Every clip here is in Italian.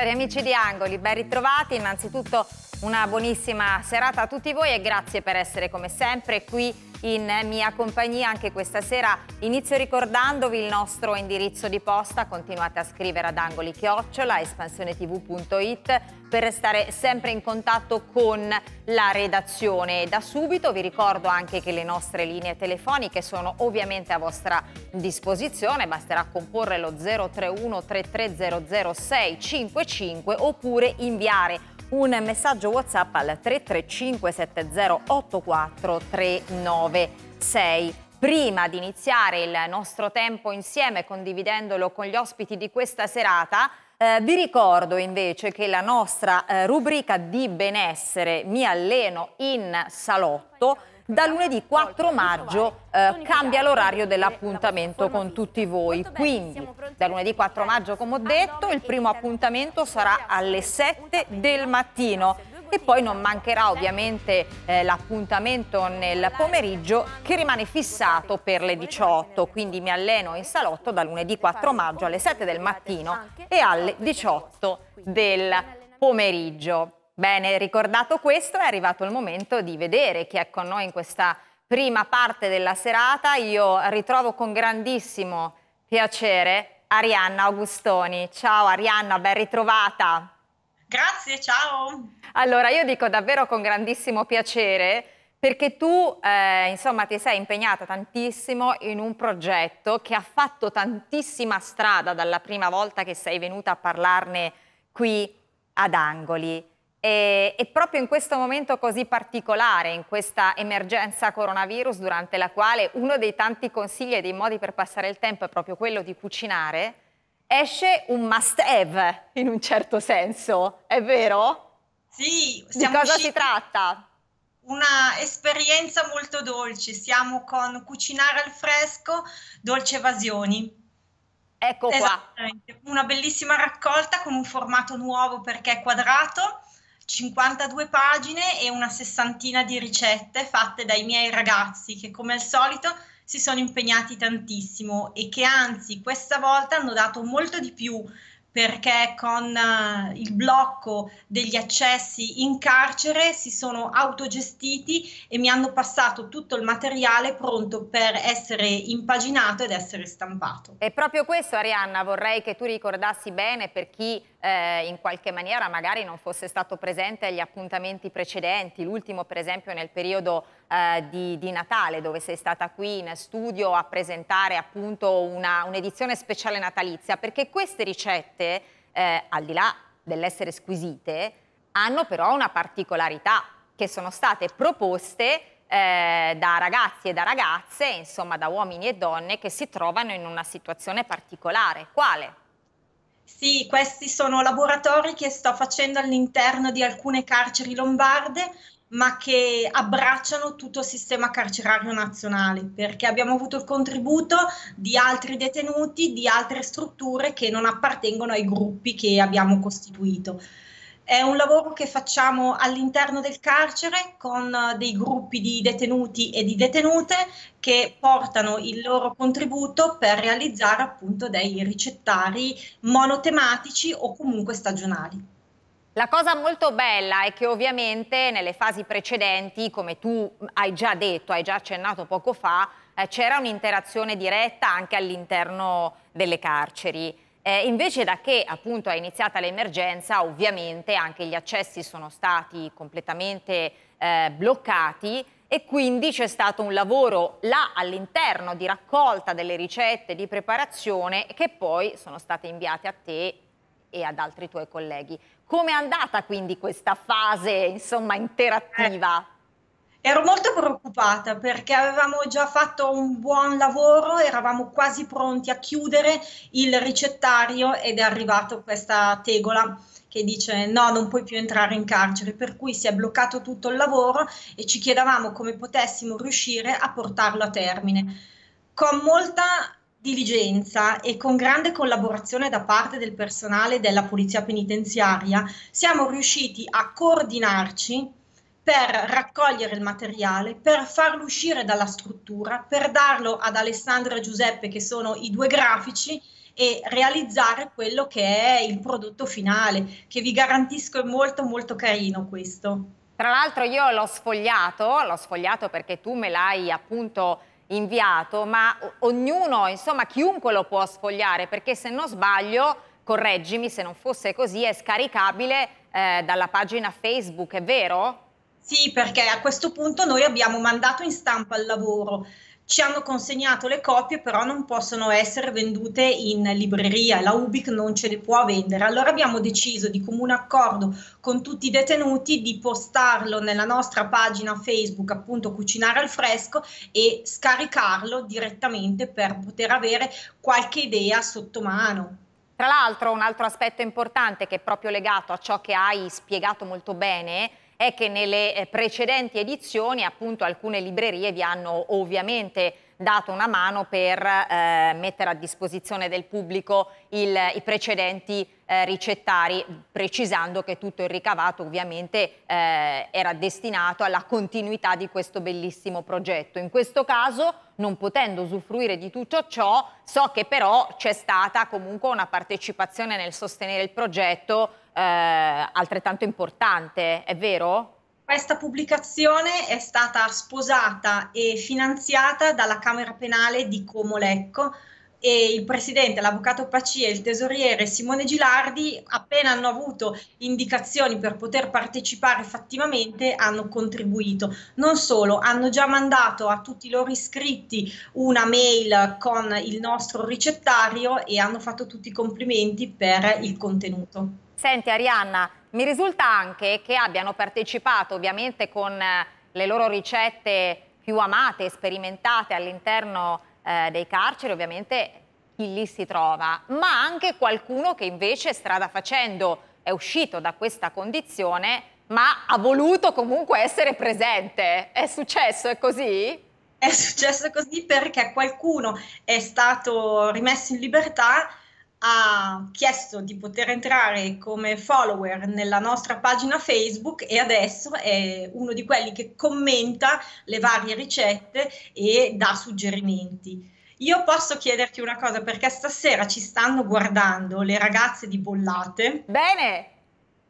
Cari amici di Angoli, ben ritrovati. Innanzitutto una buonissima serata a tutti voi e grazie per essere come sempre qui in mia compagnia anche questa sera. Inizio ricordandovi il nostro indirizzo di posta, continuate a scrivere ad angoli chiocciola espansionetv.it per restare sempre in contatto con la redazione. Da subito vi ricordo anche che le nostre linee telefoniche sono ovviamente a vostra disposizione, basterà comporre lo 031 3300655 oppure inviare un messaggio WhatsApp al 335 70 396. Prima di iniziare il nostro tempo insieme condividendolo con gli ospiti di questa serata, eh, vi ricordo invece che la nostra eh, rubrica di benessere Mi alleno in salotto da lunedì 4 maggio eh, cambia l'orario dell'appuntamento con tutti voi. Quindi da lunedì 4 maggio, come ho detto, il primo appuntamento sarà alle 7 del mattino e poi non mancherà ovviamente eh, l'appuntamento nel pomeriggio che rimane fissato per le 18, quindi mi alleno in salotto da lunedì 4 maggio alle 7 del mattino e alle 18 del pomeriggio. Bene, ricordato questo è arrivato il momento di vedere chi è con noi in questa prima parte della serata. Io ritrovo con grandissimo piacere Arianna Augustoni. Ciao Arianna, ben ritrovata. Grazie, ciao. Allora, io dico davvero con grandissimo piacere perché tu, eh, insomma, ti sei impegnata tantissimo in un progetto che ha fatto tantissima strada dalla prima volta che sei venuta a parlarne qui ad Angoli. E, eh, e, proprio in questo momento così particolare, in questa emergenza coronavirus, durante la quale uno dei tanti consigli e dei modi per passare il tempo è proprio quello di cucinare, esce un must have in un certo senso, è vero? Sì, di cosa si tratta? Una esperienza molto dolce, siamo con cucinare al fresco, dolce evasioni. Ecco qua. Una bellissima raccolta con un formato nuovo perché è quadrato 52 pagine e una sessantina di ricette fatte dai miei ragazzi che come al solito si sono impegnati tantissimo e che anzi questa volta hanno dato molto di più perché con uh, il blocco degli accessi in carcere si sono autogestiti e mi hanno passato tutto il materiale pronto per essere impaginato ed essere stampato. E proprio questo Arianna vorrei che tu ricordassi bene per chi eh, in qualche maniera magari non fosse stato presente agli appuntamenti precedenti, l'ultimo per esempio nel periodo eh, di, di, Natale dove sei stata qui in studio a presentare appunto un'edizione un speciale natalizia, perché queste ricette, eh, al di là dell'essere squisite, hanno però una particolarità che sono state proposte eh, da ragazzi e da ragazze, insomma da uomini e donne che si trovano in una situazione particolare. Quale? Sì, questi sono laboratori che sto facendo all'interno di alcune carceri lombarde, ma che abbracciano tutto il sistema carcerario nazionale, perché abbiamo avuto il contributo di altri detenuti, di altre strutture che non appartengono ai gruppi che abbiamo costituito. È un lavoro che facciamo all'interno del carcere con eh, dei gruppi di detenuti e di detenute che portano il loro contributo per realizzare appunto dei ricettari monotematici o comunque stagionali. La cosa molto bella è che ovviamente nelle fasi precedenti, come tu hai già detto, hai già accennato poco fa, eh, c'era un'interazione diretta anche all'interno delle carceri. Eh, invece da che appunto è iniziata l'emergenza ovviamente anche gli accessi sono stati completamente eh, bloccati e quindi c'è stato un lavoro là all'interno di raccolta delle ricette, di preparazione che poi sono state inviate a te e ad altri tuoi colleghi. Come è andata quindi questa fase insomma interattiva? Eh. Ero molto preoccupata perché avevamo già fatto un buon lavoro, eravamo quasi pronti a chiudere il ricettario ed è arrivata questa tegola che dice no, non puoi più entrare in carcere, per cui si è bloccato tutto il lavoro e ci chiedevamo come potessimo riuscire a portarlo a termine. Con molta diligenza e con grande collaborazione da parte del personale della Polizia Penitenziaria siamo riusciti a coordinarci per raccogliere il materiale, per farlo uscire dalla struttura, per darlo ad Alessandro e Giuseppe, che sono i due grafici, e realizzare quello che è il prodotto finale, che vi garantisco è molto molto carino questo. Tra l'altro io l'ho sfogliato, l'ho sfogliato perché tu me l'hai appunto inviato, ma ognuno, insomma chiunque lo può sfogliare, perché se non sbaglio, correggimi se non fosse così, è scaricabile eh, dalla pagina Facebook, è vero? Sì, perché a questo punto noi abbiamo mandato in stampa il lavoro, ci hanno consegnato le copie, però non possono essere vendute in libreria, la Ubic non ce le può vendere. Allora abbiamo deciso di comune accordo con tutti i detenuti di postarlo nella nostra pagina Facebook, appunto Cucinare al fresco, e scaricarlo direttamente per poter avere qualche idea sotto mano. Tra l'altro un altro aspetto importante che è proprio legato a ciò che hai spiegato molto bene è che nelle eh, precedenti edizioni appunto alcune librerie vi hanno ovviamente dato una mano per eh, mettere a disposizione del pubblico il, i precedenti eh, ricettari, precisando che tutto il ricavato ovviamente eh, era destinato alla continuità di questo bellissimo progetto. In questo caso, non potendo usufruire di tutto ciò, so che però c'è stata comunque una partecipazione nel sostenere il progetto eh, altrettanto importante, è vero? Questa pubblicazione è stata sposata e finanziata dalla Camera Penale di Como Lecco e il presidente, l'avvocato Paci e il tesoriere Simone Gilardi, appena hanno avuto indicazioni per poter partecipare effettivamente, hanno contribuito. Non solo, hanno già mandato a tutti i loro iscritti una mail con il nostro ricettario e hanno fatto tutti i complimenti per il contenuto. Senti Arianna, mi risulta anche che abbiano partecipato ovviamente con eh, le loro ricette più amate, sperimentate all'interno eh, dei carceri, ovviamente chi lì si trova, ma anche qualcuno che invece strada facendo è uscito da questa condizione ma ha voluto comunque essere presente. È successo, è così? È successo così perché qualcuno è stato rimesso in libertà ha chiesto di poter entrare come follower nella nostra pagina Facebook e adesso è uno di quelli che commenta le varie ricette e dà suggerimenti. Io posso chiederti una cosa perché stasera ci stanno guardando le ragazze di Bollate. Bene!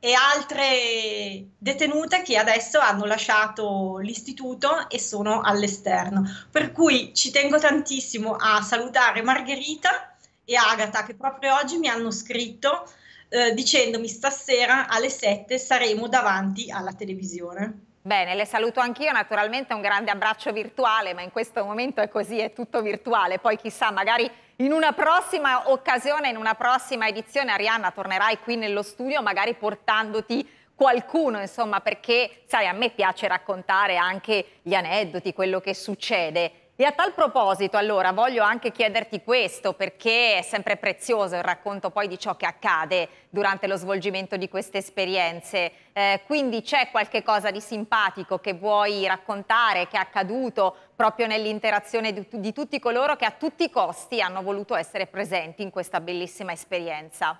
E altre detenute che adesso hanno lasciato l'istituto e sono all'esterno. Per cui ci tengo tantissimo a salutare Margherita e Agata che proprio oggi mi hanno scritto eh, dicendomi stasera alle 7 saremo davanti alla televisione. Bene, le saluto anch'io, naturalmente un grande abbraccio virtuale, ma in questo momento è così, è tutto virtuale, poi chissà, magari in una prossima occasione, in una prossima edizione, Arianna, tornerai qui nello studio, magari portandoti qualcuno, insomma, perché, sai, a me piace raccontare anche gli aneddoti, quello che succede e a tal proposito, allora, voglio anche chiederti questo, perché è sempre prezioso il racconto poi di ciò che accade durante lo svolgimento di queste esperienze. Eh, quindi c'è qualche cosa di simpatico che vuoi raccontare, che è accaduto proprio nell'interazione di, di tutti coloro che a tutti i costi hanno voluto essere presenti in questa bellissima esperienza?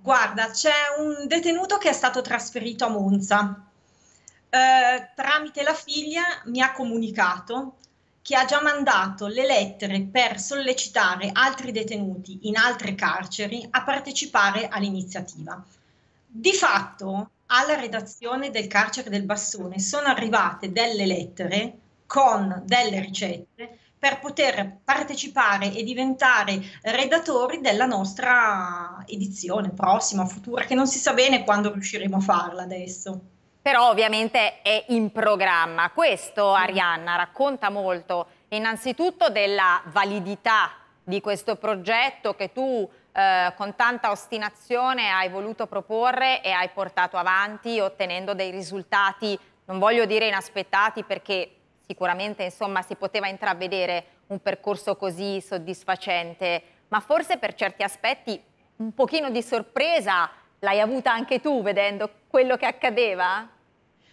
Guarda, c'è un detenuto che è stato trasferito a Monza. Eh, tramite la figlia mi ha comunicato che ha già mandato le lettere per sollecitare altri detenuti in altre carceri a partecipare all'iniziativa. Di fatto, alla redazione del carcere del Bassone sono arrivate delle lettere con delle ricette per poter partecipare e diventare redattori della nostra edizione prossima, futura, che non si sa bene quando riusciremo a farla adesso però ovviamente è in programma. Questo, mm. Arianna, racconta molto innanzitutto della validità di questo progetto che tu eh, con tanta ostinazione hai voluto proporre e hai portato avanti ottenendo dei risultati, non voglio dire inaspettati perché sicuramente insomma, si poteva intravedere un percorso così soddisfacente, ma forse per certi aspetti un pochino di sorpresa L'hai avuta anche tu vedendo quello che accadeva?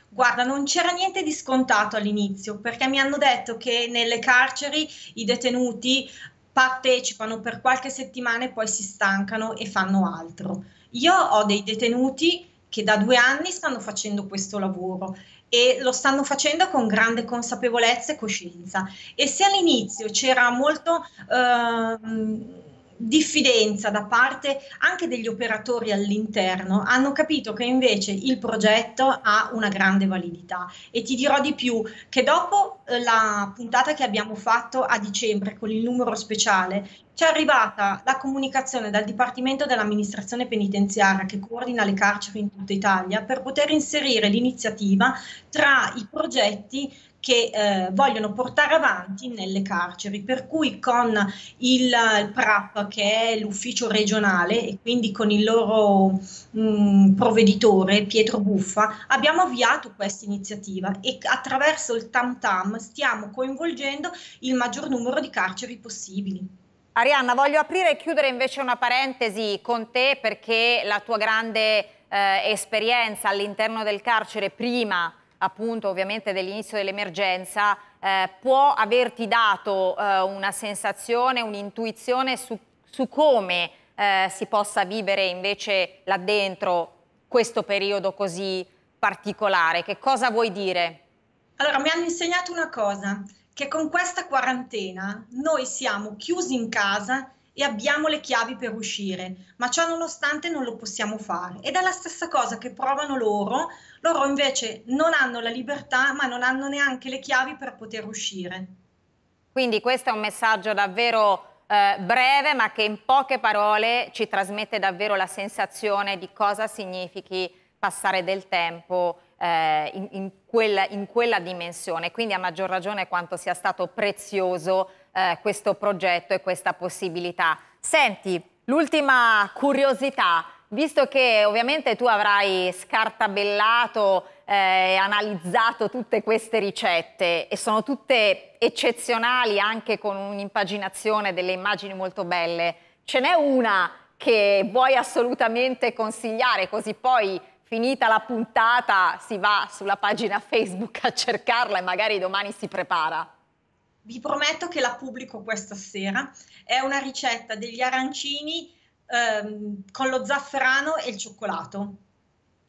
Guarda, non c'era niente di scontato all'inizio perché mi hanno detto che nelle carceri i detenuti partecipano per qualche settimana e poi si stancano e fanno altro. Io ho dei detenuti che da due anni stanno facendo questo lavoro e lo stanno facendo con grande consapevolezza e coscienza. E se all'inizio c'era molto... Ehm, diffidenza da parte anche degli operatori all'interno, hanno capito che invece il progetto ha una grande validità e ti dirò di più che dopo eh, la puntata che abbiamo fatto a dicembre con il numero speciale ci è arrivata la comunicazione dal Dipartimento dell'amministrazione penitenziaria che coordina le carceri in tutta Italia per poter inserire l'iniziativa tra i progetti che eh, vogliono portare avanti nelle carceri, per cui con il, il PRAP che è l'ufficio regionale e quindi con il loro mh, mm, provveditore Pietro Buffa abbiamo avviato questa iniziativa e attraverso il Tam Tam stiamo coinvolgendo il maggior numero di carceri possibili. Arianna, voglio aprire e chiudere invece una parentesi con te perché la tua grande eh, esperienza all'interno del carcere prima appunto ovviamente dell'inizio dell'emergenza, eh, può averti dato eh, una sensazione, un'intuizione su, su, come eh, si possa vivere invece là dentro questo periodo così particolare. Che cosa vuoi dire? Allora, mi hanno insegnato una cosa, che con questa quarantena noi siamo chiusi in casa e abbiamo le chiavi per uscire, ma ciò nonostante non lo possiamo fare. Ed è la stessa cosa che provano loro, loro invece non hanno la libertà, ma non hanno neanche le chiavi per poter uscire. Quindi questo è un messaggio davvero eh, breve ma che in poche parole ci trasmette davvero la sensazione di cosa significhi passare del tempo eh, in, in, quella, in, quella, dimensione, quindi a maggior ragione quanto sia stato prezioso eh, questo progetto e questa possibilità. Senti, l'ultima curiosità, visto che ovviamente tu avrai scartabellato eh, e eh, analizzato tutte queste ricette e sono tutte eccezionali anche con un'impaginazione delle immagini molto belle, ce n'è una che vuoi assolutamente consigliare così poi finita la puntata si va sulla pagina Facebook a cercarla e magari domani si prepara vi prometto che la pubblico questa sera. È una ricetta degli arancini ehm, con lo zafferano e il cioccolato.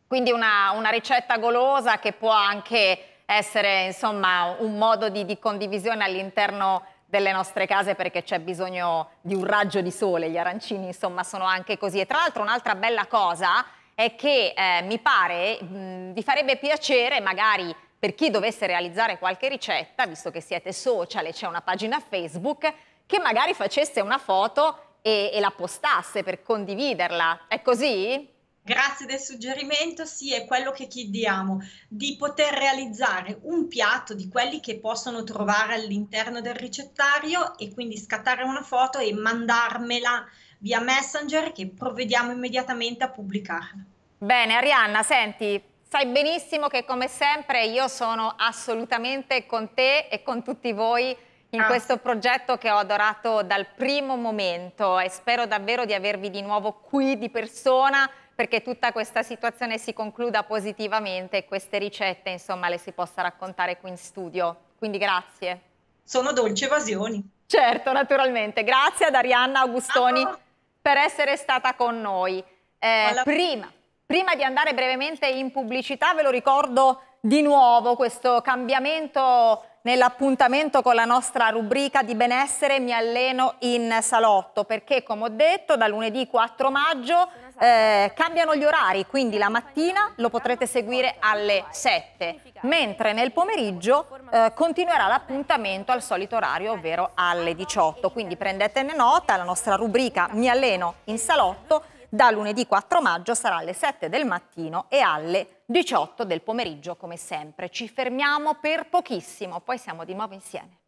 Quindi una, una, ricetta golosa che può anche essere insomma, un modo di, di condivisione all'interno delle nostre case perché c'è bisogno di un raggio di sole, gli arancini insomma sono anche così. E tra l'altro un'altra bella cosa è che eh, mi pare mh, vi farebbe piacere magari per chi dovesse realizzare qualche ricetta, visto che siete social e c'è una pagina Facebook, che magari facesse una foto e, e la postasse per condividerla. È così? Grazie del suggerimento, sì, è quello che chiediamo, di poter realizzare un piatto di quelli che possono trovare all'interno del ricettario e quindi scattare una foto e mandarmela via Messenger che provvediamo immediatamente a pubblicarla. Bene, Arianna, senti, Sai benissimo che come sempre io sono assolutamente con te e con tutti voi in ah. questo progetto che ho adorato dal primo momento e spero davvero di avervi di nuovo qui di persona perché tutta questa situazione si concluda positivamente e queste ricette insomma le si possa raccontare qui in studio. Quindi grazie. Sono dolci evasioni. Certo, naturalmente. Grazie ad Arianna Augustoni ah. per essere stata con noi. Eh, prima Prima di andare brevemente in pubblicità ve lo ricordo di nuovo questo cambiamento nell'appuntamento con la nostra rubrica di benessere Mi alleno in salotto perché come ho detto da lunedì 4 maggio eh, cambiano gli orari quindi la mattina lo potrete seguire alle 7 mentre nel pomeriggio eh, continuerà l'appuntamento al solito orario ovvero alle 18 quindi prendetene nota la nostra rubrica Mi alleno in salotto da lunedì 4 maggio sarà alle 7 del mattino e alle 18 del pomeriggio come sempre. Ci fermiamo per pochissimo, poi siamo di nuovo insieme.